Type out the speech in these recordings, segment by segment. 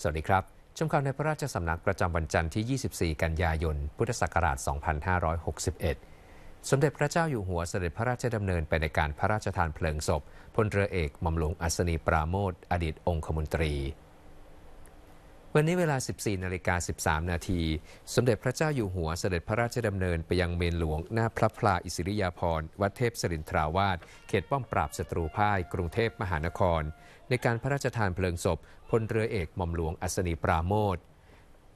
สวัสดีครับ ชมข่าวในพระราชสำนักประจำวันจันทร์ที่ 24 กันยายน พุทธศักราช 2561 สมเด็จพระเจ้าอยู่หัวเสด็จพระราชดำเนินไปในการพระราชทานเพลิงศพ พลเรือเอกหม่อมหลวงอัศนีปราโมทอดีตองคมนตรี วันนี้เวลา 14 นาฬิกา 13 นาที สมเด็จพระเจ้าอยู่หัวเสด็จพระราชดำเนินไปยังเมนหลวง หน้าพระพลาอิสริยาภรณ์ วัดเทพสรินทราวาสเขตป้อมปราบศัตรูพ่ายกรุงเทพมหานครในการพระราชทานเพลิงศพพลเรือเอกหม่อมหลวงอัศนีปราโมท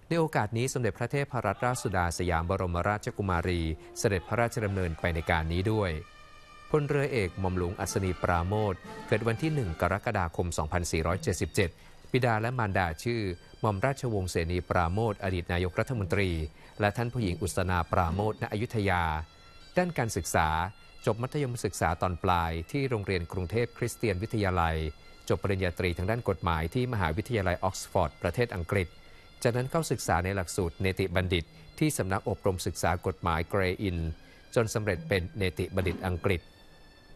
ในโอกาสนี้สมเด็จพระเทพรัตนราชสุดาสยามบรมราชกุมารี เสด็จพระราชดำเนินไปในการนี้ด้วยพลเรือเอกหม่อมหลวงอัศนีปราโมทเกิดวันที่ 1 กรกฎาคม 2477บิดาและมารดาชื่อหม่อมราชวงศ์เสนีปราโมทอดีตนายกรัฐมนตรี และท่านผู้หญิงอุสนาปราโมทณอยุธยา ด้านการศึกษาจบมัธยมศึกษาตอนปลาย ที่โรงเรียนกรุงเทพคริสเตียนวิทยาลัยจบปริญญาตรีทางด้านกฎหมายที่มหาวิทยาลัยออกซฟอร์ดประเทศอังกฤษ จากนั้นเข้าศึกษาในหลักสูตรเนติบัณฑิตที่สำนักอบรมศึกษากฎหมายเกรอิน จนสำเร็จเป็นเนติบัณฑิตอังกฤษ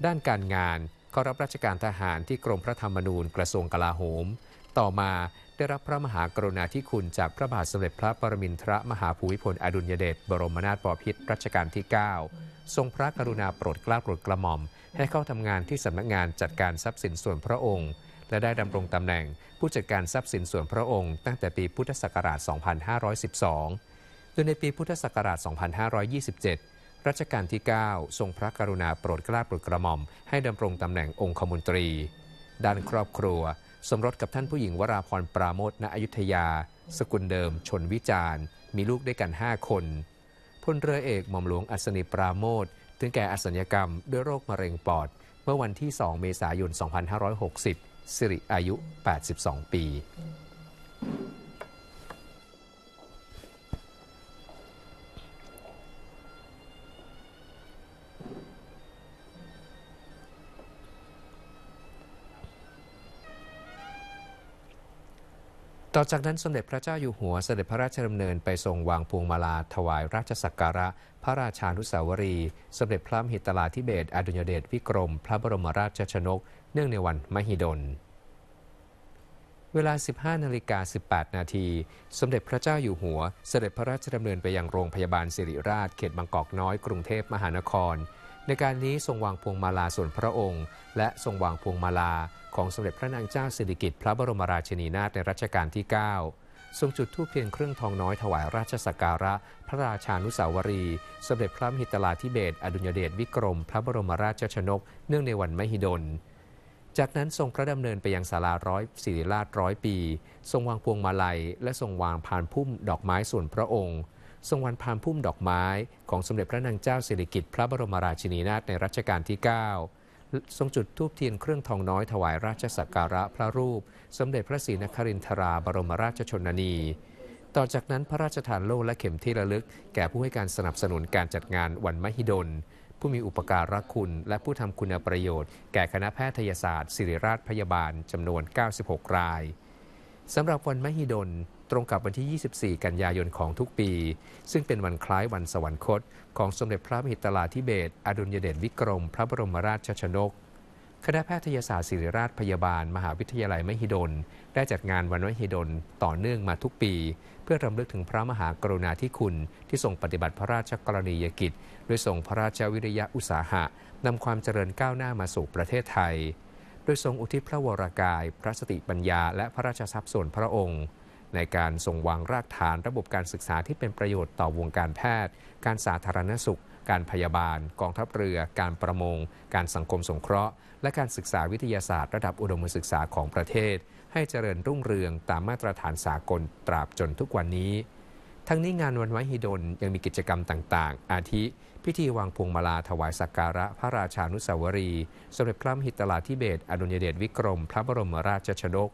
ด้านการงานเขารับราชการทหารที่กรมพระธรรมนูญกระทรวงกลาโหม ต่อมาได้รับพระมหากรุณาธิคุณจากพระบาทสมเด็จพระปรมินทรมหาภูมิพลอดุลยเดชบรมนาถบพิตรรัชกาลที่ 9 ทรงพระกรุณาโปรดเกล้าโปรดกระหม่อม ให้เข้าทำงานที่สำนักงานจัดการทรัพย์สินส่วนพระองค์และได้ดำรงตำแหน่งผู้จัดการทรัพย์สินส่วนพระองค์ตั้งแต่ปีพุทธศักราช 2512โดยในปีพุทธศักราช 2527 รัชกาลที่ 9 ทรงพระกรุณาโปรดเกล้าโปรดกระหม่อมให้ดำรงตำแหน่งองคมนตรี ด้านครอบครัว สมรสกับท่านผู้หญิงวราพรปราโมทณอยุธยา สกุลเดิมชนวิจารณ์มีลูกด้วยกัน 5 คน พลเรือเอกหม่อมหลวงอัศนีปราโมทถึงแก่อสัญกรรมด้วยโรคมะเร็งปอด เมื่อวันที่ 2 เมษายน 2560สิริอายุ 82 ปีต่อจากนั้นสมเด็จพระเจ้าอยู่หัวเสด็จพระราชดำเนินไปทรงวางพวงมาลาถวายราชสักการะ พระราชานุสาวรี สมเด็จพระมหิตลาธิเบศอดุญเดชวิกรม พระบรมราชชนก เนื่องในวันมหิดล เวลา 15 นาฬิกา 18 นาทีสมเด็จพระเจ้าอยู่หัวเสด็จพระราชดำเนินไปยังโรงพยาบาลสิริราชเขตบางกอกน้อยกรุงเทพมหานครในการนี้ทรงวางพวงมาลาส่วนพระองค์และทรงวางพวงมาลาของสมเด็จพระนางเจ้าสิริกิติ์พระบรมราชินีนาถในรัชกาลที่ 9 ทรงจุดธูปเพียงเครื่องทองน้อยถวายราชสักการะพระราชานุสาวรี สมเด็จพระมหิตลาธิเบศอดุญเดชวิกรม พระบรมราชชนก เนื่องในวันมหิดลจากนั้นทรงพระดำเนินไปยังศาลาร้อยศิริราชร้อยปีทรงวางพวงมาลัย และทรงวางพานพุ่ม ดอกไม้ส่วนพระองค์ทรงวันพามพุ่มดอกไม้ ของสมเด็จพระนางเจ้าสิริกิติ์พระบรมราชินีนาถในรัชกาลที่9ทรงจุดธูปเทียนเครื่องทองน้อยถวายราชสักการะพระรูป สมเด็จพระศรีนครินทราบรมราชชนนี ต่อจากนั้นพระราชทานโล่และเข็มที่ระลึกแก่ผู้ให้การสนับสนุนการจัดงานวันมหิดล ผู้มีอุปการะคุณ และผู้ทำคุณประโยชน์แก่คณะแพทยศาสตร์ศิริราชพยาบาลจำนวน 96รายสำหรับวันมหิดลรงกับวันที่ 24 กันยายนของทุกปี ซึ่งเป็นวันคล้ายวันสวรรคต ของสมเด็จพระมหิตลาธิเบศ อดุลยเดชวิกรม พระบรมราชชนก คณะแพทยศาสตร์ศิริราชพยาบาลมหาวิทยาลัยมหิดล ได้จัดงานวันมหิดลต่อเนื่องมาทุกปี เพื่อรำลึกถึงพระมหากรุณาธิคุณ ที่ทรงปฏิบัติพระราชกรณียกิจด้วยทรงพระราชวิริยะอุตสาหะนำความเจริญก้าวหน้ามาสู่ประเทศไทย โดยทรงอุทิศพระวรากาย พระสติปัญญา และพระราชทรัพย์ส่วนพระองค์ในการส่งวางรากฐานระบบการศึกษาที่เป็นประโยชน์ต่อวงการแพทย์ การสาธารณสุข การพยาบาล กองทัพเรือ การประมงการสังคมสงเคราะห์และการศึกษาวิทยาศาสตร์ระดับอุดมศึกษาของประเทศให้เจริญรุ่งเรืองตามมาตรฐานสากลตราบจนทุกวันนี้ ทั้งนี้งานวันไว้ฮิดนยังมีกิจกรรมต่างๆอาทิ พิธีวางพวงมาลาถวายสักการะพระราชานุสาวรี สมเด็จพระมหิตลาธิเบศอดุญเดชวิกรมพระบรมราชชนก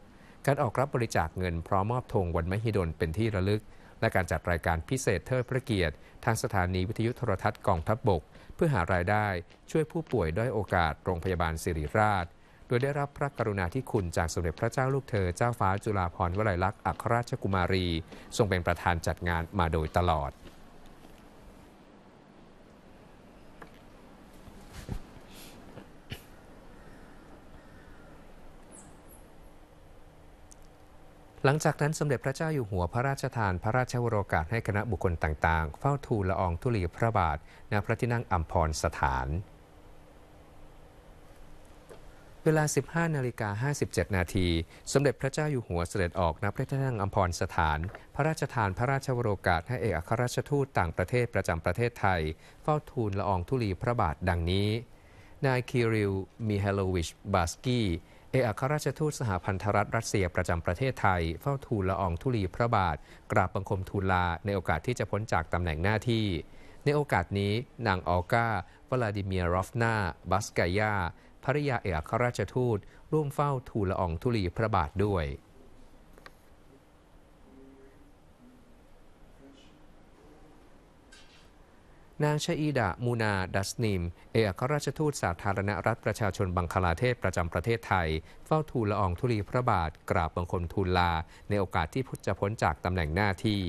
การออกรับบริจาคเงินพร้อมมอบธงวันมหิดลเป็นที่ระลึก และการจัดรายการพิเศษเทิดพระเกียรติ ทางสถานีวิทยุโทรทัศน์กองทัพบบก เพื่อหารายได้ช่วยผู้ป่วยด้อยโอกาส โรงพยาบาลสิริราช โดยได้รับพระกรุณาธิคุณจากสมเด็จพระเจ้าลูกเธอเจ้าฟ้าจุฬาภรณ์วลัยลักษณ์อัครราชกุมารีทรงเป็นประธานจัดงานมาโดยตลอดหลังจากนั้นสมเด็จพระเจ้าอยู่หัวพระราชทาน พระราชวโรกาสให้คณะบุคคลต่างๆเฝ้าทูลละอองธุลีพระบาทณพระที่นั่งอัมพรสถาน เวลา 15 นาฬิกา57 นาทีสมเด็จพระเจ้าอยู่หัวเสด็จออกณพระที่นั่งอัมพรสถาน พระราชทานพระราชวโรกาสให้เอกอัครราชทูตต่างประเทศประจำประเทศไทย เฝ้าทูลละอองธุลีพระบาทดังนี้ นายคิริลมิฮาโลวิช บาสกี้เอกอัครราชทูตสหพันธรัฐรัสเซียประจำประเทศไทยเฝ้าทูลละอองธุลีพระบาทกราบบังคมทูลลา ในโอกาสที่จะพ้นจากตำแหน่งหน้าที่ ในโอกาสนี้นางออกาวลาดิเมียรอฟนา บัสกายาภริยาเอกอัครราชทูตร่วมเฝ้าทูลละอองธุลีพระบาทด้วยนางชอีดามูนาดัสนิม เอกครราชทูตสาธารณรัฐประชาชนบังคลาเทศประจำประเทศไทย เฝ้าทูลละอองธุลีพระบาท กราบบังคมทูลลา ในโอกาสที่พุจะพ้นจากตำแหน่งหน้าที่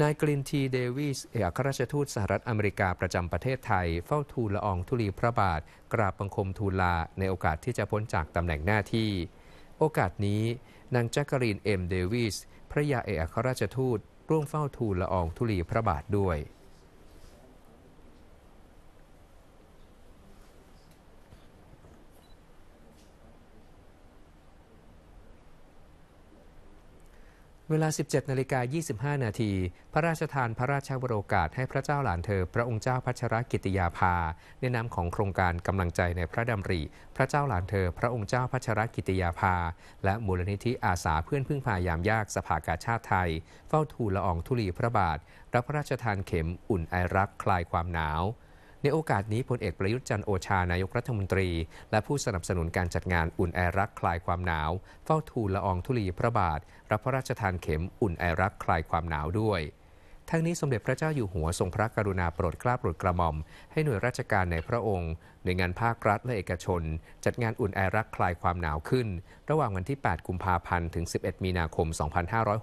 นายกลินทีเดวิสเอกครราชทูตสหรัฐอเมริกาประจำประเทศไทย เฝ้าทูลละอองธุลีพระบาท กราบบังคมทูลลา ในโอกาสที่จะพ้นจากตำแหน่งหน้าที่โอกาสนี้ นางแจ็คกรีนเอ็มเดวิสพระยาเอกอัครราชทูต ร่วมเฝ้าทูลละอองธุลีพระบาทด้วยเวลา 17 นาฬิกา 25 นาที พระราชทานพระราชวโรกาสให้พระเจ้าหลานเธอ พระองค์เจ้าพัชรกิติยาภาในนามของโครงการกำลังใจในพระดำริ พระเจ้าหลานเธอ พระองค์เจ้าพัชรกิติยาภา และมูลนิธิอาสาเพื่อนพึ่งพายามยากสภากาชาติไทย เฝ้าทูลละอองธุลีพระบาท รับพระราชทานเข็มอุ่นไอรักคลายความหนาวในโอกาสนี้พลเอกประยุทธ์จันโอชานายกรัฐมนตรี และผู้สนับสนุนการจัดงานอุ่นแอรักคลายความหนาว เฝ้าทูลละอองธุลีพระบาท รับพระราชทานเข็มอุ่นแอรักคลายความหนาวด้วย ทั้งนี้สมเด็จพระเจ้าอยู่หัวทรงพระกรุณาโปรดเกล้าโปรดกระหม่อม ให้หน่วยราชการในพระองค์หน่วยงานภาครัฐและเอกชน จัดงานอุ่นแอรักคลายความหนาวขึ้น ระหว่างวันที่ 8 กุมภาพันธ์ถึง 11 มีนาคม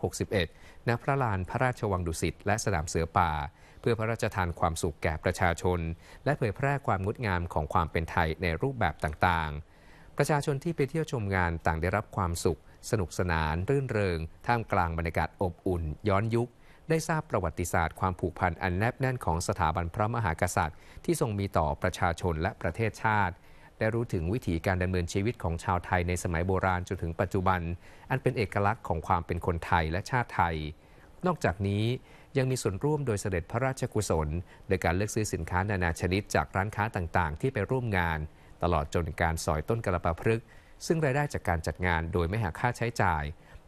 2561 ณ พระลานพระราชวังดุสิตและสนามเสือป่าเพื่อพระราชทานความสุขแก่ประชาชน และเผยแพร่ความงดงาม ของความเป็นไทยในรูปแบบต่างๆ ประชาชนที่ไปเที่ยวชมงานต่างได้รับความสุข สนุกสนาน รื่นเริงท่ามกลางบรรยากาศอบอุ่น ย้อนยุคได้ทราบประวัติศาสตร์ความผูกพันอันแนบแน่นของสถาบันพระมหากษัตริย์ ที่ทรงมีต่อประชาชนและประเทศชาติ ได้รู้ถึงวิถีการดำเนินชีวิตของชาวไทยในสมัยโบราณจนถึงปัจจุบัน อันเป็นเอกลักษณ์ของความเป็นคนไทยและชาติไทย นอกจากนี้ยังมีส่วนร่วมโดยเสด็จพระราชกุศล โดยการเลือกซื้อสินค้านานาชนิด จากร้านค้าต่างๆ ที่ไปร่วมงาน ตลอดจนการสอยต้นกระปาพฤกซึ่งรายได้จากการจัดงานโดยไม่หักค่าใช้จ่าย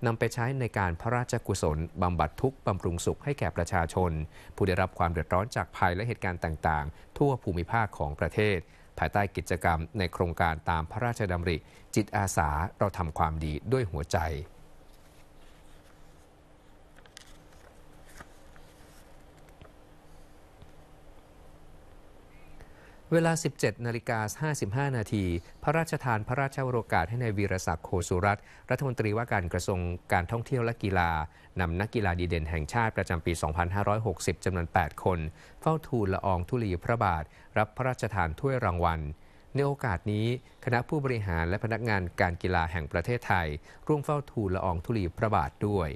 นำไปใช้ในการพระราชกุศลบำบัดทุกข์บำรุงสุขให้แก่ประชาชน ผู้ได้รับความเดือดร้อนจากภัยและเหตุการณ์ต่างๆ ทั่วภูมิภาคของประเทศ ภายใต้กิจกรรม ในโครงการตามพระราชดำริ จิตอาสาเราทำความดีด้วยหัวใจเวลา 17นาฬิกา 55 นาที พระราชทานพระราชวโรกาสให้ในวีรศักดิ์โคสุรัตรัฐมนตรีว่าการกระทรวงการท่องเที่ยวและกีฬา นำนักกีฬาดีเด่นแห่งชาติประจำปี 2560 จำนวน 8 คน เฝ้าทูลละอองธุลีพระบาท รับพระราชทานถ้วยรางวัล ในโอกาสนี้ คณะผู้บริหารและพนักงานการกีฬาแห่งประเทศไทย ร่วมเฝ้าทูลละอองธุลีพระบาทด้วย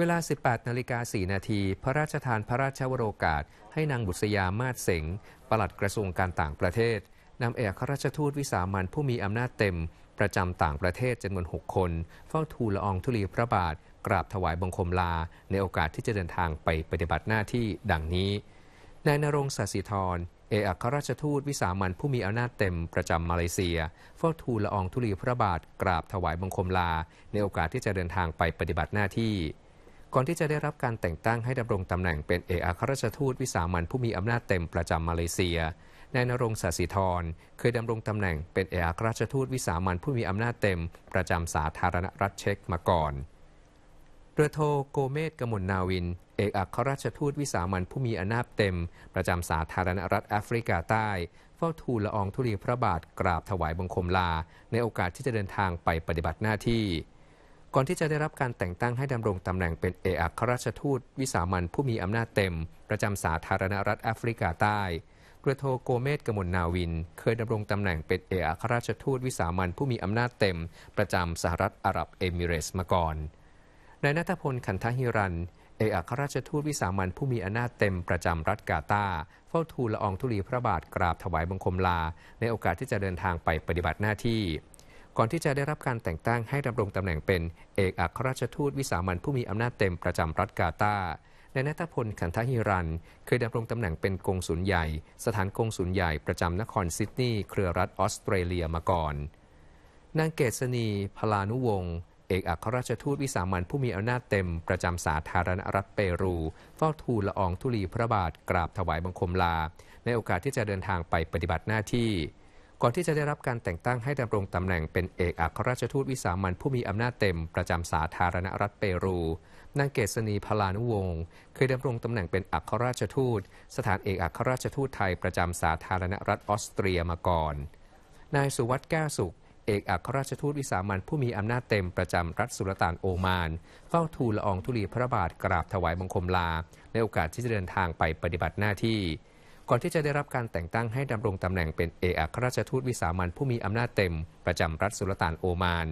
เวลา 18นาฬิกา4นาที พระราชทานพระราชวโรกาส ให้นางบุษยามาศเสงปลัดกระทรวงการต่างประเทศ นำเอกราชทูตวิสามันผู้มีอำนาจเต็มประจำต่างประเทศจำนวน 6 คนเฝ้าทูลละอองธุลีพระบาท กราบถวายบังคมลา ในโอกาสที่จะเดินทางไปปฏิบัติหน้าที่ดังนี้นายนรงศศิธร เอกรราชทูตวิสามันผู้มีอำนาจเต็มประจำมาเลเซียเฝ้าทูลละอองธุลีพระบาท กราบถวายบังคมลา ในโอกาสที่จะเดินทางไปปฏิบัติหน้าที่ก่อนที่จะได้รับการแต่งตั้งให้ดำรงตำแหน่งเป็นเอกอัครราชทูตวิสามันผู้มีอำนาจเต็ม ประจำมาเลเซียนายนรงศศิธรเคยดำรงตำแหน่งเป็นเอกอัครราชทูตวิสามันผู้มีอำนาจเต็มประจำสาธารณรัฐเช็กมาก่อนเรือโทโกเมตกมลนาวินเอกอัครราชทูตวิสามันผู้มีอำนาจเต็มประจำสาธารณรัฐแอฟริกาใต้ เฝ้าทูลละอองธุลีพระบาทกราบถวายบังคมลา ในโอกาสที่จะเดินทางไปปฏิบัติหน้าที่ก่อนที่จะได้รับการแต่งตั้งให้ดำรงตำแหน่งเป็นเอกอัครราชทูตวิสามันผู้มีอำนาจเต็ม ประจำสาธารณรัฐแอฟริกาใต้เรือโทโกเมตกมลนาวินเคยดำรงตำแหน่งเป็นเอกอัครราชทูตวิสามันผู้มีอำนาจเต็ม ประจำสหรัฐอาหรับเอมิเรสมาก่อน นายนัทพลขันทหิรัน เอกอัครราชทูตวิสามันผู้มีอำนาจเต็ม ประจำรัฐกาตาเฝ้าทูลละอองธุลีพระบาทกราบถวายบังคมลา ในโอกาสที่จะเดินทางไปปฏิบัติหน้าที่ก่อนที่จะได้รับการแต่งตั้งให้ดำรงตำแหน่งเป็นเอกอัครราชทูตวิสามันผู้มีอำนาจเต็มประจำรัฐกาตาร์นนัทพลขันทหิรันเคยดำรงตำแหน่งเป็นกงสุลใหญ่ สถานกงสุลใหญ่ ประจำนครซิดนีย์เครือรัฐออสเตรเลียมาก่อน นางเกษณี พลานุวงศ์เอกอัครราชทูตวิสามันผู้มีอำนาจเต็มประจำสาธารณรัฐเปรู เฝ้าทูลละอองธุลีพระบาทกราบถวายบังคมลา ในโอกาสที่จะเดินทางไปปฏิบัติหน้าที่ก่อนที่จะได้รับการแต่งตั้งให้ดำรงตำแหน่งเป็นเอกอัครราชทูตวิสามันผู้มีอำนาจเต็มประจำสาธารณรัฐเปรู นางเกษณีพลานุวงศ์เคยดำรงตำแหน่งเป็นอัครราชทูต สถานเอกอัครราชทูตไทย ประจำสาธารณรัฐออสเตรียมาก่อน นายสุวัสด์แก้วสุขเอกอัครราชทูตวิสามันผู้มีอำนาจเต็มประจำรัฐสุลต่านโอมาน เฝ้าทูลละอองธุลีพระบาทกราบถวายบังคมลาในโอกาสที่จะเดินทางไปปฏิบัติหน้าที่ก่อนที่จะได้รับการแต่งตั้งให้ดำรงตำแหน่งเป็นเอกอัครราชทูตวิสามันผู้มีอำนาจเต็มประจำรัฐสุลต่านโอมาน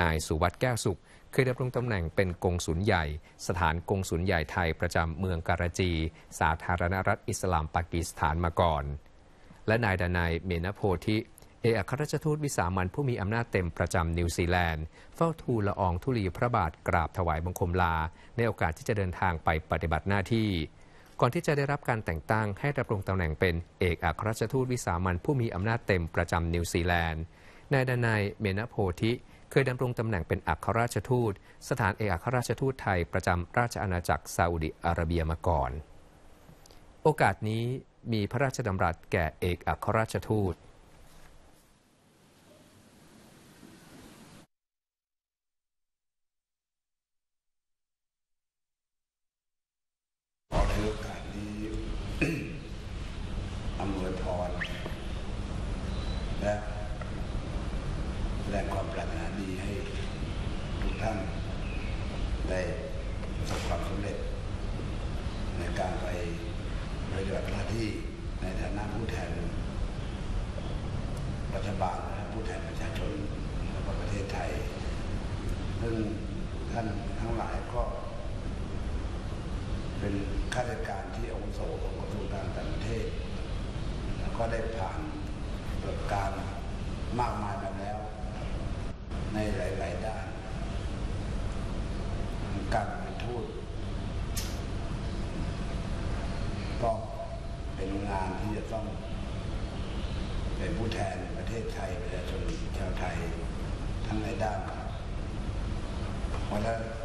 นายสุวัตแก้วสุข เคยดำรงตำแหน่งเป็นกงสุลใหญ่ สถานกงสุลใหญ่ไทยประจำเมืองการาจี สาธารณรัฐอิสลามปากีสถานมาก่อน และนายดานายเมนโพธิ เอกอัครราชทูตวิสามันผู้มีอำนาจเต็มประจำนิวซีแลนด์เฝ้าทูลละอองธุลีพระบาทกราบถวายบังคมลา ในโอกาสที่จะเดินทางไปปฏิบัติหน้าที่ก่อนที่จะได้รับการแต่งตั้งให้ดำรงตำแหน่งเป็นเอกอัครราชทูตวิสามันผู้มีอำนาจเต็มประจำนิวซีแลนด์ นายดนายเมนโพธิเคยดำรงตำแหน่งเป็นอัครราชทูต สถานเอกอัครราชทูตไทยประจำราชอาณาจักรซาอุดิอาระเบียมาก่อน โอกาสนี้มีพระราชดำรัสแก่เอกอัครราชทูต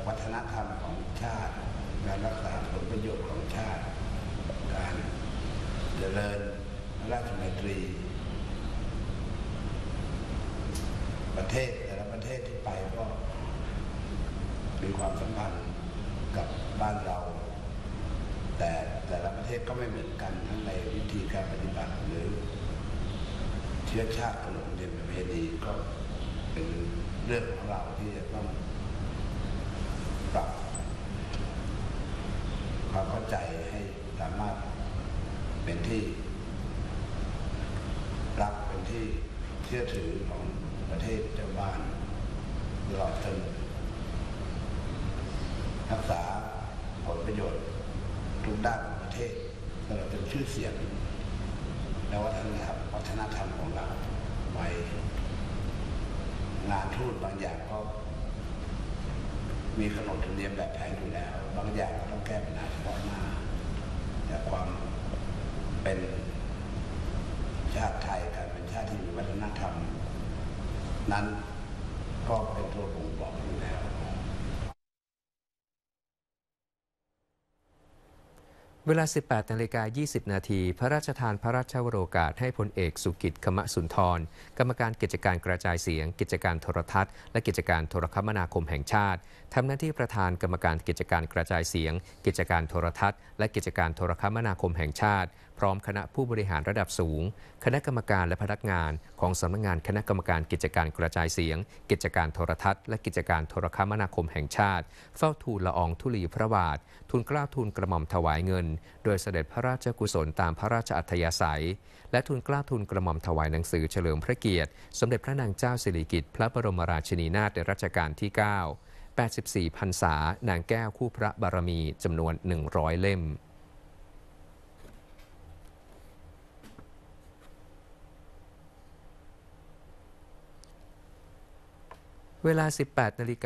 วัฒนธรรมของชาติการรักษาผลประโยชน์ของชาติการเจริญราชมตรี ประเทศแต่ละประเทศที่ไปก็ มีความสัมพันธ์กับบ้านเรา แต่แต่ละประเทศก็ไม่เหมือนกัน ทั้งในวิธีการปฏิบัติหรือ เชื้อชาติขนมเดียนประเพณีก็เป็นเรื่องของเราที่จะต้องใจให้สามารถเป็นที่รับเป็นที่เชื่อถือของประเทศเจ้าบ้านตลอดจนรักษามีขนบธรรมเนียมแบบแผนอยู่แล้ว บางอย่างก็ต้องแก้ปัญหาเฉพาะหน้าแต่ความเป็นชาติไทยการเป็นชาติที่มีวัฒนธรรม นั้นก็เป็นตัวบ่งบอกอยู่แล้วเวลา 18นาฬิกา20นาทีพระราชทานพระราชวโรกาสให้พลเอกสุกิจขมะสุนทร กรรมการกิจการกระจายเสียง กิจการโทรทัศน์ และกิจการโทรคมนาคมแห่งชาติ ทำหน้าที่ประธานกรรมการกิจการกระจายเสียง กิจการโทรทัศน์ และกิจการโทรคมนาคมแห่งชาติ พร้อมคณะผู้บริหารระดับสูง คณะกรรมการและพนักงาน ของสำนักงานคณะกรรมการกิจการกระจายเสียง กิจการโทรทัศน์ และกิจการโทรคมนาคมแห่งชาติ เฝ้าทูลละอองธุลีพระบาท ทูลกล้าทูลกระหม่อมถวายเงินโดยเสด็จพระราชกุศลตามพระราชอัธยาศัย และทุนกล้าทุนกระหม่อมถวายหนังสือเฉลิมพระเกียรติสมเด็จพระนางเจ้าสิริกิติ์พระบรมราชินีนาถในรัชกาลที่ 9 84พรรษานางแก้วคู่พระบารมี จำนวน 100 เล่มเวลา 18 นาฬิก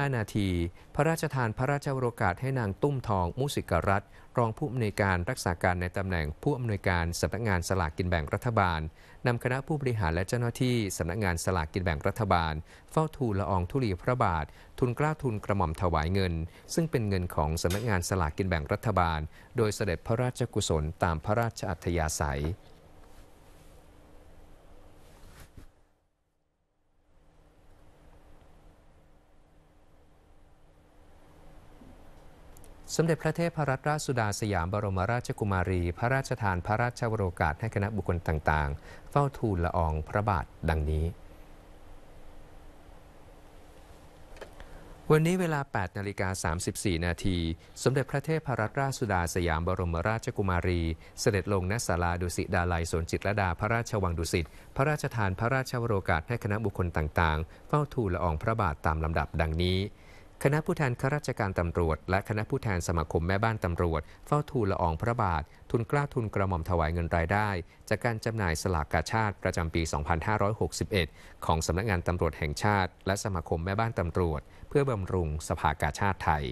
า 25 นาที พระราชทานพระราชโอกาสให้นางตุ้มทองมุสิกรัตรองผู้อำนวยการรักษาการในตำแหน่งผู้อำนวยการสำนักงานสลากกินแบ่งรัฐบาลนำคณะผู้บริหารและเจ้าหน้าที่สำนักงานสลากกินแบ่งรัฐบาล เฝ้าทูลละอองธุลีพระบาททุนกล้าทุนกระหม่อมถวายเงิน ซึ่งเป็นเงินของสำนักงานสลากกินแบ่งรัฐบาล โดยเสด็จพระราชกุศลตามพระราชอัธยาศัยสมเด็จพระเทพรัตนราชสุดาสยามบรมราชกุมารี พระราชทานพระราชวโรกาสให้คณะบุคคลต่างๆ เฝ้าทูลละอองพระบาท ดังนี้ วันนี้เวลา 8 นาฬิกา34 นาที สมเด็จพระเทพรัตนราชสุดาสยามบรมราชกุมารี เสด็จลงณศาลาดุสิดาลัยสวนจิตรดาพระราชวังดุสิต พระราชทานพระราชวโรกาสให้คณะบุคคลต่างๆ เฝ้าทูลละอองพระบาทตามลำดับดังนี้คณะผู้แทนข้าราชการตำรวจและคณะผู้แทนสมาคมแม่บ้านตำรวจเฝ้าทูลละอองพระบาททุนกล้าทุนกระหม่อมถวายเงินรายได้จากการจำหน่ายสลากกาชาติประจำปี 2561 ของสำนักงานตำรวจแห่งชาติและสมาคมแม่บ้านตำรวจเพื่อบำรุงสภากาชาติไทย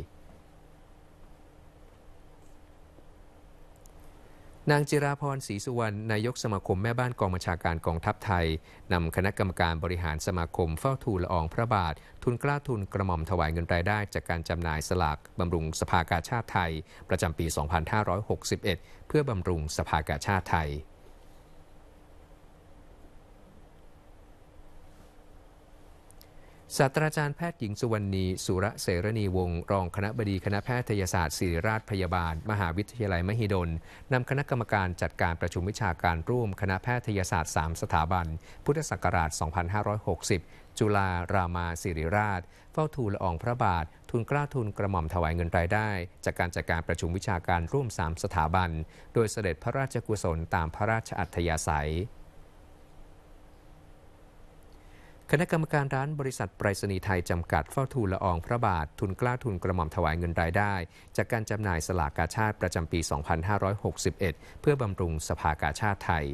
นางจิราพรศรีสุวรรณนายกสมาคมแม่บ้านกองบัญชาการกองทัพไทย นำคณะกรรมการบริหารสมาคมเฝ้าทูลละอองพระบาท ทุนกล้าทุนกระหม่อมถวายเงินรายได้จากการจำหน่ายสลาก บำรุงสภากาชาติไทย ประจำปี 2561 เพื่อบำรุงสภากาชาติไทยศาสตราจารย์แพทย์หญิงสุวรรณี สุระเสรณีวงศ์รองคณะบดีคณะแพทยศาสตร์ศิริราชพยาบาล มหาวิทยาลัยมหิดล นำคณะกรรมการจัดการประชุมวิชาการร่วมคณะแพทยศาสตร์3สถาบัน พุทธศักราช 2560 จุฬารามาศิริราช เฝ้าทูลละอองพระบาท ทุนกล้าทุนกระหม่อมถวายเงินรายได้ จากการจัดการประชุมวิชาการร่วม 3 สถาบัน โดยเสด็จพระราชกุศลตามพระราชอัธยาศัยคณะกรรมการร้านบริษัทไปรษณีย์ไทยจำกัดเฝ้าทูลละอองพระบาท ทุนกล้าทุนกระหม่อมถวายเงินรายได้จากการจำหน่ายสลากกาชาติประจำปี2561เพื่อบำรุงสภากาชาติไทย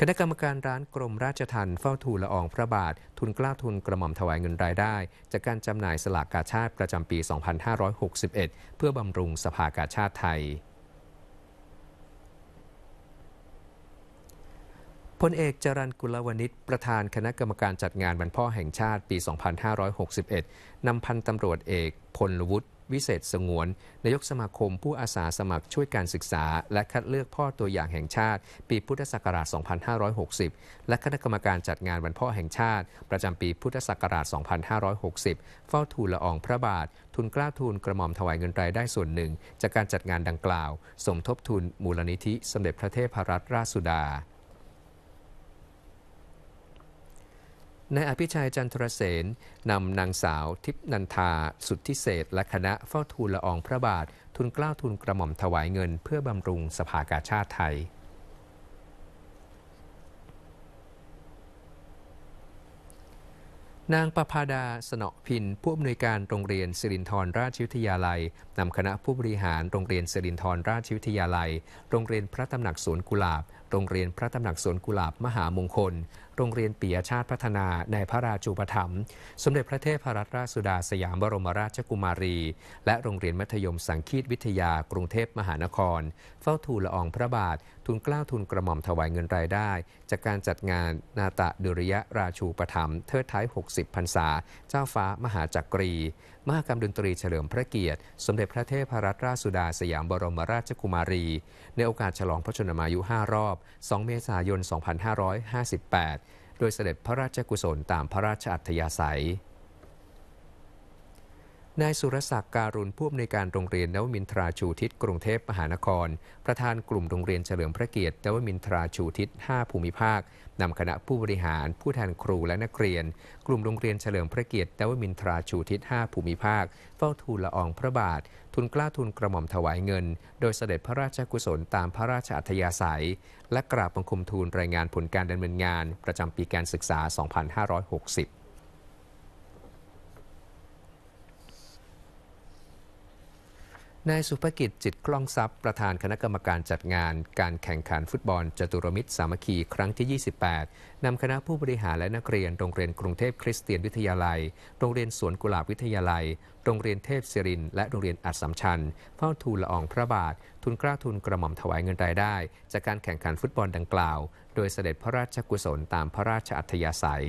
คณะกรรมการร้านกรมราชทัณฑ์เฝ้าทูลละอองพระบาท ทุนกล้าทุนกระหม่อมถวายเงินรายได้ จากการจำหน่ายสลากกาชาติประจำปี 2561 เพื่อบำรุงสภากาชาติไทยพลเอกจรันกุลวณิชประธานคณะกรรมการจัดงานวันพ่อแห่งชาติปี 2561 นำพันตำรวจเอกพลวุฒิ วิเศษสงวนนายกสมาคมผู้อาสาสมัครช่วยการศึกษาและคัดเลือกพ่อตัวอย่างแห่งชาติ ปีพุทธศักราช 2560 และคณะกรรมการจัดงานวันพ่อแห่งชาติ ประจำปีพุทธศักราช 2560เฝ้าทูลละอองพระบาททุนกล้าทูลกระหม่อมถวายเงินรายได้ส่วนหนึ่งจากการจัดงานดังกล่าวสมทบทุนมูลนิธิสมเด็จพระเทพรัตนราชสุดานายอภิชัยจันทรเสนนำนางสาว ทิพนันทาสุทธิเศษและคณะเฝ้าทูลละอองพระบาททุนกล้าวทุนกระหม่อมถวายเงินเพื่อบำรุงสภากาชาติไทย นางประพาดาสนอพินผู้อำนวยการโรงเรียนสิรินทรราชวิทยาลัยนำคณะผู้บริหารโรงเรียนสิรินทรราชวิทยาลัยโรงเรียนพระตำหนักสวนกุหลาบ โรงเรียนพระตำหนักสวนกุหลาบมหามงคลโรงเรียนปียชาติพัฒนาในพระราชูปถัมภ์สมเด็จพระเทพรัตนราชสุดาสยามบรมราชกุมารี และโรงเรียนมัธยมสังคีตวิทยากรุงเทพมหานครเฝ้าทูลละอองพระบาท ทุนกล้าวทุนกระหม่อมถวายเงินรายได้ จากการจัดงานนาตะดุริยราชูปถัมภ์เทิดท้าย60พรรษา เจ้าฟ้ามหาจักรีมหากรรมดนตรีเฉลิมพระเกียรติ สมเด็จพระเทพรัตนราชสุดาสยามบรมราชกุมารีในโอกาสฉลองพระชนมายุ5รอบ 2 เมษายน 2558ดยเสด็จพระราชกุศลตามพระราชอัธยาศัย นายสุรศักดิ์การุณผู้อำนวยการโรงเรียนนวมินทราชูทิศกรุงเทพมหานคร ประธานกลุ่มโรงเรียนเฉลิมพระเกียรตินวมินทราชูทิศ5ภูมิภาคนำคณะผู้บริหาร ผู้แทนครูและนักเรียน กลุ่มโรงเรียนเฉลิมพระเกียรตินวมินทราชูทิศ5ภูมิภาค เฝ้าทูลละอองพระบาททุนกล้าทุนกระหม่อมถวายเงินโดยเสด็จพระราชกุศลตามพระราชอัธยาศัย และกราบบังคมทูลรายงานผลการดำเนินงาน ประจำปีการศึกษา 2560นายสุภกิจจิตกล้องทรัพย์ประธานคณะกรรมการจัดงานการแข่งขันฟุตบอลจตุรมิตรสามัคคีครั้งที่ 28 นำคณะผู้บริหารและนักเรียนโรงเรียนกรุงเทพคริสเตียนวิทยาลัยโรงเรียนสวนกุหลาบวิทยาลัยโรงเรียนเทพศิรินและโรงเรียนอัดสัมชัญ เฝ้าทูลละอองพระบาท ทุนกล้าทุนกระหม่อมถวายเงินรายได้จากการแข่งขันฟุตบอลดังกล่าว โดยเสด็จพระราชกุศลตามพระราชอัธยาศัย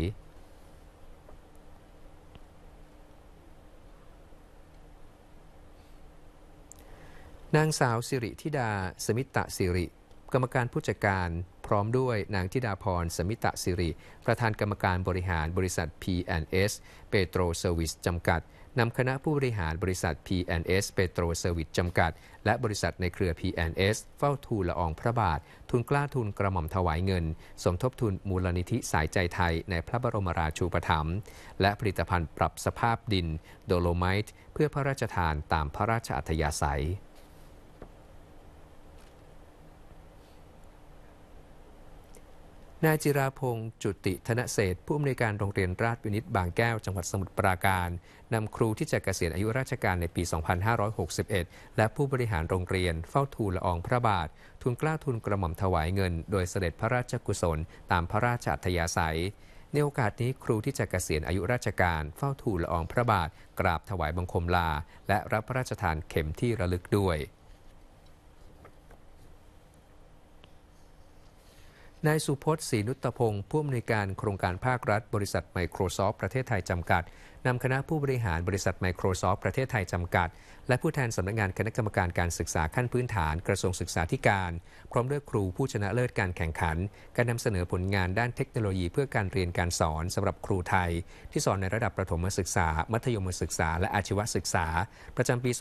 นางสาวสิริธิดาสมิตะสิริ กรรมการผู้จัดการ พร้อมด้วยนางธิดาพรสมิตะสิริ ประธานกรรมการบริหารบริษัท P&S เปโตรเซอร์วิสจำกัดนำคณะผู้บริหารบริษัท P&S เปโตรเซอร์วิสจำกัด และบริษัทในเครือ P&S เฝ้าทูลละอองพระบาท ทุนกล้าทุนกระหม่อมถวายเงิน สมทบทุนมูลนิธิสายใจไทยในพระบรมราชูปถัมภ์และผลิตภัณฑ์ปรับสภาพดินโดโลไมต์เพื่อพระราชทานตามพระราชอัธยาศัยนายจิราพงศ์จุติธนเศษผู้อำนวยการโรงเรียนราชวินิตบางแก้วจังหวัดสมุทรปราการนำครูที่จะเกษียณอายุราชการในปี 2561 และผู้บริหารโรงเรียนเฝ้าทูลละอองพระบาททุนกล้าทุนกระหม่อมถวายเงิน โดยเสด็จพระราชกุศล ตามพระราชอัธยาศัยในโอกาสนี้ครูที่จะเกษียณอายุราชการ เฝ้าทูลละอองพระบาท กราบถวายบังคมลา และรับพระราชทานเข็มที่ระลึกด้วยนายสุพจน์ศรีนุตพงศ์ผู้อำนวยการโครงการภาครัฐ บริษัทไมโครซอฟท์ประเทศไทยจำกัดนำคณะผู้บริหารบริษัท Microsoft ประเทศไทยจำกัด และผู้แทนสำนักงานคณะกรรมการการศึกษาขั้นพื้นฐานกระทรวงศึกษาธิการ พร้อมด้วยครูผู้ชนะเลิศการแข่งขัน การนำเสนอผลงานด้านเทคโนโลยีเพื่อการเรียนการสอนสำหรับครูไทย ที่สอนในระดับประถมศึกษา มัธยมศึกษาและอาชีวศึกษาประจำปี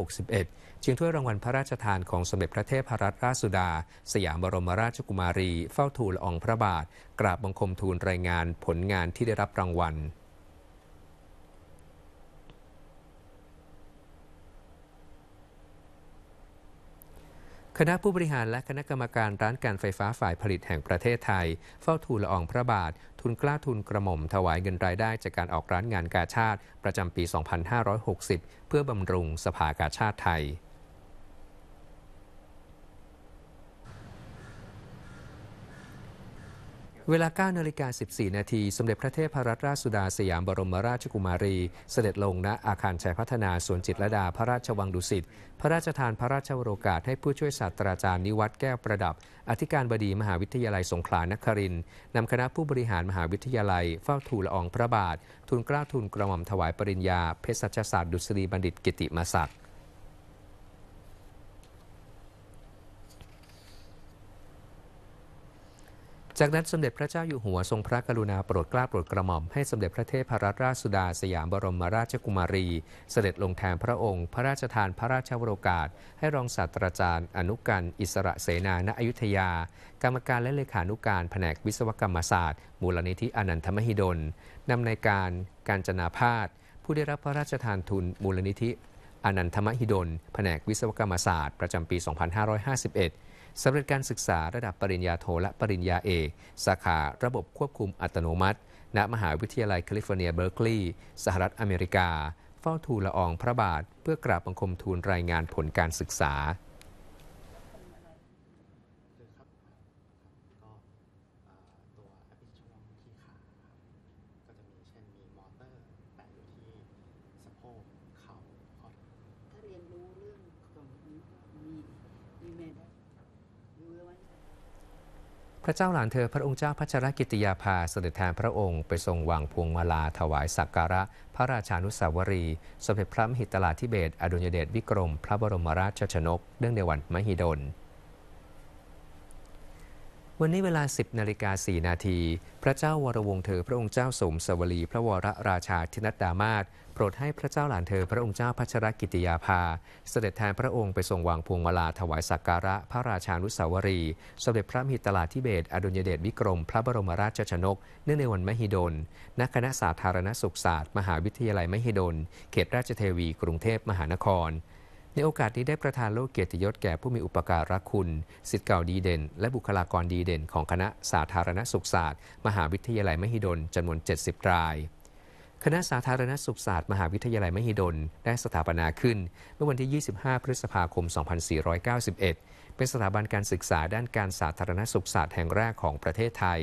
2561 จึงถ้วยรางวัลพระราชทานของสมเด็จพระเทพรัตนราชสุดา สยามบรมราชกุมารี เฝ้าทูลอองพระบาทกราบบังคมทูลรายงานผลงานที่ได้รับรางวัลคณะผู้บริหารและคณะกรรมการร้านการไฟฟ้าฝ่ายผลิตแห่งประเทศไทย เฝ้าทูลละอองพระบาททุนกล้าทุนกระหม่อมถวายเงินรายได้จากการออกร้านงานกาชาติประจำปี 2560 เพื่อบำรุงสภากาชาติไทยเวลา9นาฬิกา14 นาที สมเด็จพระเทพรัตนราชสุดาสยามบรมราชกุมารี เสด็จลงณอาคารชัยพัฒนาสวนจิตรดาพระราชวังดุสิตพระราชทานพระราชวโรกาสให้ผู้ช่วยศาสตราจารย์นิวัต์แก้วประดับ อธิการบดีมหาวิทยาลัยสงขลานครินนำคณะผู้บริหารมหาวิทยาลัยเฝ้าทูละอองพระบาททุนกล้าทุนกระหม่อมถวายปริญญาเพศศาสตร์ดุษฎีบัณฑิตกิติมศักดิจากนั้น สมเด็จพระเจ้าอยู่หัวทรงพระกรุณาโปรดเกล้าโปรดกระหม่อม ให้สมเด็จพระเทพรัตนราชสุดาสยามบรมราชกุมารี เสด็จลงแทนพระองค์พระราชทานพระราชวโรกาส ให้รองศาสตราจารย์อนุการอิสระเสนา ณอยุธยา กรรมการและเลขานุการแผนกวิศวกรรมศาสตร์ มูลนิธิอนันทมหิดลนำในการการจนาพาสผู้ได้รับพระราชทานทุนมูลนิธิ อนันทมหิดล แผนกวิศวกรรมศาสตร์ประจำปี 2551สำเร็จการศึกษาระดับปริญญาโทและปริญญาเอกสาขาระบบควบคุมอัตโนมัติ ณ มหาวิทยาลัยแคลิฟอร์เนียเบอร์กลีย์สหรัฐอเมริกา เฝ้าทูลละอองพระบาท เพื่อกราบบังคมทูลรายงานผลการศึกษาระเจ้าหลานเธอพระองค์เจ้าพัชรกิติยาภา เสด็จแทนพระองค์ไปทรงวางพวงมาลาถวายสักการะ พระราชานุสาวรี สมเด็จพระมหิตลาธิเบศ อดุญเดชวิกรมพระบรมราชชนกเนื่องในวันมหิดล วันนี้เวลา 10 นาฬิกา4นาทีพระเจ้าวรวงเธอพระองค์เจ้าสมสวรีพระวรราชาธินัดดามาศรดให้พระเจ้าหลานเธอพระองค์เจ้า พัชรกิติยาภาเสด็จแทนพระองค์ไปทรงวาง พวงมาลาถวายสักการะพระราชานุสาวรี สมเด็จพระมิตลาธิเบศอดุญเดชวิกรม พระบรมราชชนก เนื่องในวันมหิดลนักคณะสาธารณสุขศาสตร์ มหาวิทยาลัยมหิดล เขตราชเทวี กรุงเทพมหานคร ในโอกาสนี้ได้ประทานโล่เกียรติยศแก่ผู้มีอุปการะคุณสิทธิ์เก่าดีเด่นและบุคลากรดีเด่นของคณะสาธารณสุขศาสตร์ มหาวิทยาลัยมหิดลจำนวน70รายคณะสาธารณสุขศาสตร์มหาวิทยาลัยมหิดลได้สถาปนาขึ้น เมื่อวันที่ 25 พฤษภาคม 2491 เป็นสถาบันการศึกษาด้านการสาธารณสุขศาสตร์แห่งแรกของประเทศไทย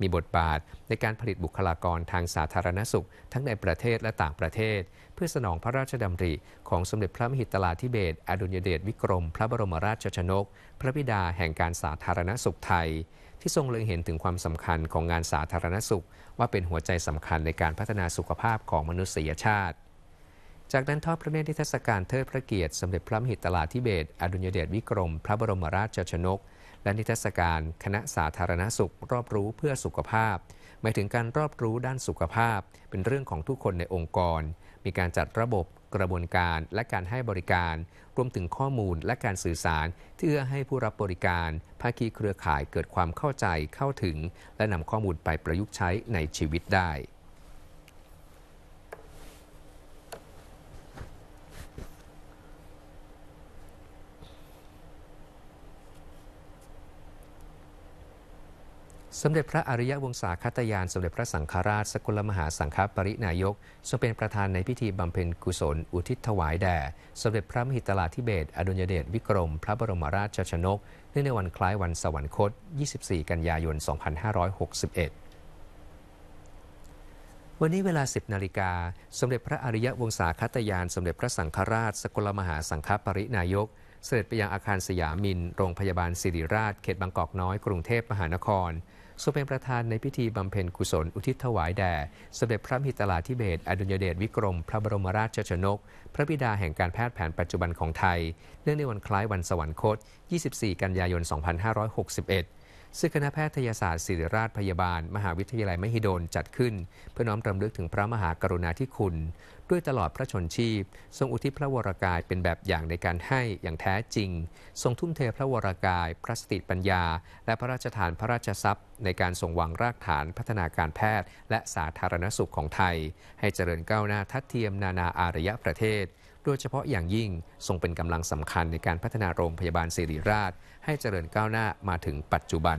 มีบทบาทในการผลิตบุคลากรทางสาธารณสุขทั้งในประเทศและต่างประเทศ เพื่อสนองพระราชดำริ ของสมเด็จพระมหิตลาธิเบศอดุลยเดชวิกรม พระบรมราชชนก พระบิดาแห่งการสาธารณสุขไทยที่ทรงเล็งเห็นถึงความสำคัญของงานสาธารณสุข ว่าเป็นหัวใจสำคัญในการพัฒนาสุขภาพของมนุษยชาติ จากนั้นทอดพระเนตรนีทเทศกาลเทิดพระเกียรติสมเด็จพระมหิตลาธิเบศอดุญเดชวิกรม พระบรมราชชนก และนิทรรศการคณะสาธารณสุขรอบรู้เพื่อสุขภาพหมายถึงการรอบรู้ด้านสุขภาพ เป็นเรื่องของทุกคนในองค์กรมีการจัดระบบกระบวนการ และการให้บริการ รวมถึงข้อมูลและการสื่อสารที่เอื้อให้ผู้รับบริการ ภาคีเครือข่ายเกิดความเข้าใจเข้าถึง และนำข้อมูลไปประยุกต์ใช้ในชีวิตได้สมเด็จพระอริยวงศาคตยาน สมเด็จพระสังฆราช สกลมหาสังฆปรินายกทรงเป็นประธานในพิธีบำเพ็ญกุศลอุทิศถวายแด่ สมเด็จพระมหิตลาธิเบศอดุญเดชวิกรม พระบรมราชชนกเนื่องในวันคล้ายวันสวรรคต 24 กันยายน 2561 วันนี้เวลา 10นาฬิกา สมเด็จพระอริยวงศาคตยาน สมเด็จพระสังฆราช สกลมหาสังฆปรินายก เสด็จไปยังอาคารสยามิน โรงพยาบาลศิริราช เขตบางกอกน้อย กรุงเทพมหานครทรงเป็นประธานในพิธีบำเพ็ญกุศลอุทิศถวายแด่สมเด็จพระมหิตลาธิเบศอดุญเดชวิกรมพระบรมราชชนก พระบิดาแห่งการแพทย์แผนปัจจุบันของไทย เนื่องในวันคล้ายวันสวรรคต 24 กันยายน 2561 ซึ่งคณะแพทยศาสตร์ศิริราชพยาบาล มหาวิทยาลัยมหิดลจัดขึ้นเพื่อน้อมรำลึกถึงพระมหากรุณาธิคุณด้วยตลอดพระชนชีพ ทรงอุทิศพระวรากายเป็นแบบอย่างในการให้อย่างแท้จริง ทรงทุ่มเทพระวรากายพระสติปัญญา และพระราชทานพระราชทรัพย์ ในการส่งวางรากฐานพัฒนาการแพทย์และสาธารณสุขของไทย ให้เจริญก้าวหน้าทัดเทียมนานาอารยประเทศโดยเฉพาะอย่างยิ่งทรงเป็นกำลังสำคัญในการพัฒนาโรงพยาบาลศิริราช ให้เจริญก้าวหน้ามาถึงปัจจุบัน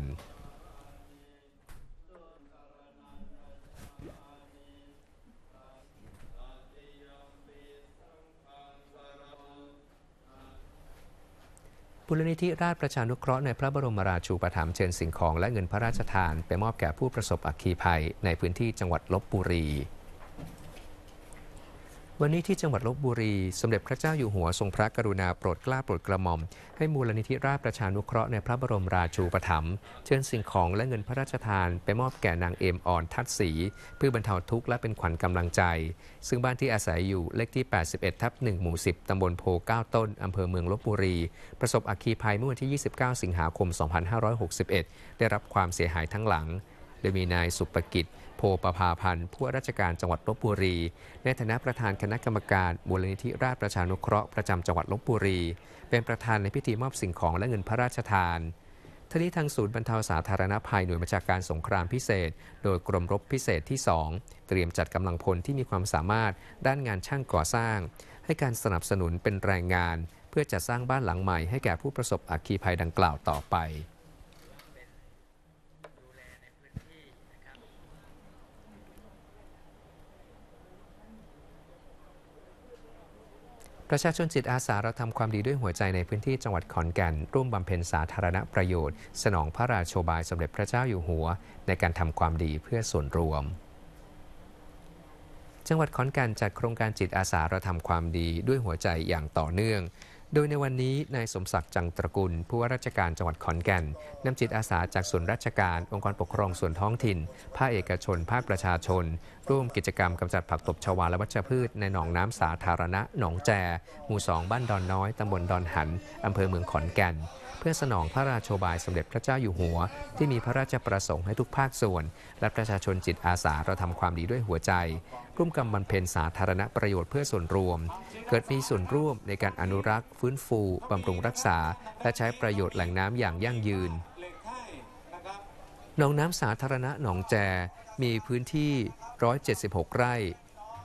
บุรนิธิราชประชานุเคราะห์ในพระบรมราชูปถัมภ์เชิญสิ่งของและเงินพระราชทานไปมอบแก่ผู้ประสบอัคคีภัยในพื้นที่จังหวัดลบบุรีวันนี้ที่จังหวัดลบบุรี สมเด็จพระเจ้าอยู่หัวทรงพระกรุณาโปรดเกล้าโปรดกระหม่อม ให้มูลนิธิราชประชานุเคราะห์ในพระบรมราชูปถัมภ์เชิญสิ่งของและเงินพระราชทานไปมอบแก่นางเอมอ่อนทัดศรีเพื่อบรรเทาทุกข์และเป็นขวัญกำลังใจ ซึ่งบ้านที่อาศัยอยู่เลขที่ 81 ทับ1หมู่ 10ตำบลโพ9ต้นอำเภอเมืองลบบุรีประสบอัคคีภัยเมื่อวันที่ 29 สิงหาคม 2561 ได้รับความเสียหายทั้งหลังโดยมีนายสุปกิจโพประพาพันธ์ ผู้ราชการจังหวัดลบบุรี ในฐานะประธานคณะกรรมการมูลนิธิราชประชานุเคราะห์ประจำจังหวัดลบบุรี เป็นประธานในพิธีมอบสิ่งของและเงินพระราชทานทนี้ทางศูนย์บรรเทาสาธารณภัยหน่วยบัญชาการสงครามพิเศษ โดยกรมรบพิเศษที่ 2 เตรียมจัดกำลังพลที่มีความสามารถด้านงานช่างก่อสร้าง ให้การสนับสนุนเป็นแรงงาน เพื่อจะสร้างบ้านหลังใหม่ให้แก่ผู้ประสบอัคคีภัยดังกล่าวต่อไปประชาชนจิตอาสาเราทำความดีด้วยหัวใจในพื้นที่จังหวัดขอนแก่น ร่วมบำเพ็ญสาธารณประโยชน์ สนองพระราโชบายสมเด็จพระเจ้าอยู่หัว ในการทำความดีเพื่อส่วนรวม จังหวัดขอนแก่นจัดโครงการจิตอาสาเราทำความดีด้วยหัวใจอย่างต่อเนื่อง โดยในวันนี้นายสมศักดิ์จังตระกูลผู้ว่าราชการจังหวัดขอนแก่นนำจิตอาสาจากส่วนราชการองค์กรปกครองส่วนท้องถิ่นภาคเอกชน ภาคประชาชนร่วมกิจกรรมกำจัดผักตบชวาและวัชพืช ในหนองน้ำสาธารณะหนองแจหมู่สองบ้านดอนน้อยตำบลดอนหันอำเภอเมืองขอนแก่น เพื่อสนองพระราชบายสมเด็จพระเจ้าอยู่หัว ที่มีพระราชประสงค์ให้ทุกภาคส่วน และประชาชนจิตอาสาเราทำความดีด้วยหัวใจร่วมกันบรรเพนสาธารณประโยชน์เพื่อส่วนรวม เกิดมีส่วนร่วมในการอนุรักษ์ ฟื้นฟูบำรุงรักษา และใช้ประโยชน์แหล่งน้ำอย่างยั่งยืนหนองน้ำสาธารณะหนองแจ มีพื้นที่ 176 ไร่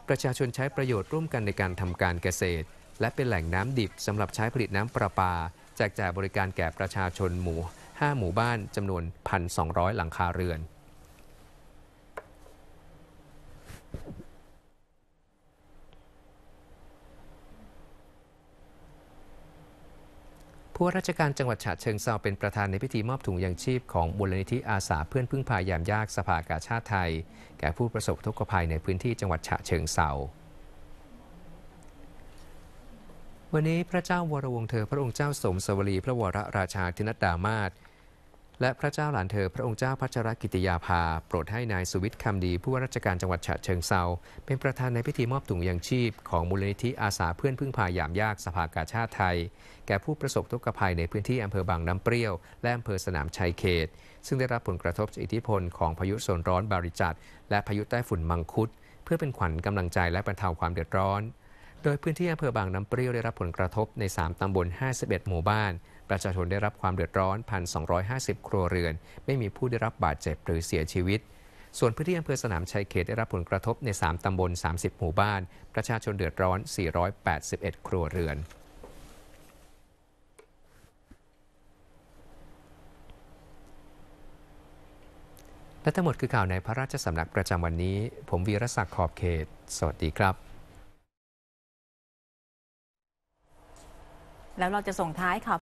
ประชาชนใช้ประโยชน์ร่วมกันในการทำการเกษตร และเป็นแหล่งน้ำดิบสำหรับใช้ผลิตน้ำประปา แจกจ่ายบริการแก่ประชาชนหมู่ 5 หมู่บ้านจำนวน 1,200 หลังคาเรือนผู้วราชการจังหวัดฉะเชิงเซาเป็นประธานในพิธีมอบถุงยางชีพของมูลนิธิอาสาเพื่อนพึ่งพายามยากสภากาชาติไทย แก่ผู้ประสบทุกขภัยในพื้นที่จังหวัดฉะเชิงเซาวันนี้พระเจ้าวรวงเธอพระองค์เจ้าสมสวรีพระวรราชาธินัดดามาศและพระเจ้าหลานเธอพระองค์เจ้าพัชรกิติยาภา โปรดให้นายสุวิทย์คำดี ผู้ว่าราชการจังหวัดฉะเชิงเซาเป็นประธานในพิธีมอบถุงยังชีพ ของมูลนิธิอาสาเพื่อนพึ่งพายามยากสภากาชาติไทย แก่ผู้ประสบทุกข์ภัยในพื้นที่อำเภอบางน้ำเปรี้ยว และอำเภอสนามชัยเขต ซึ่งได้รับผลกระทบจากอิทธิพล ของพายุโซนร้อนบาริจัดและพายุใต้ฝุ่นมังคุดเพื่อเป็นขวัญกำลังใจและบรรเทาความเดือดร้อน โดยพื้นที่อำเภอบางน้ำเปรี้ยวได้รับผลกระทบใน 3ตำบล51หมู่บ้านประชาชนได้รับความเดือดร้อน 1,250 ครัวเรือน ไม่มีผู้ได้รับบาดเจ็บหรือเสียชีวิต ส่วนพื้นที่อำเภอสนามชัยเขตได้รับผลกระทบใน 3 ตำบล30 หมู่บ้าน ประชาชนเดือดร้อน 481 ครัวเรือน และทั้งหมดคือข่าวในพระราชสำนักประจำวันนี้ ผมวีรศักดิ์ขอบเขต สวัสดีครับ แล้วเราจะส่งท้ายครับ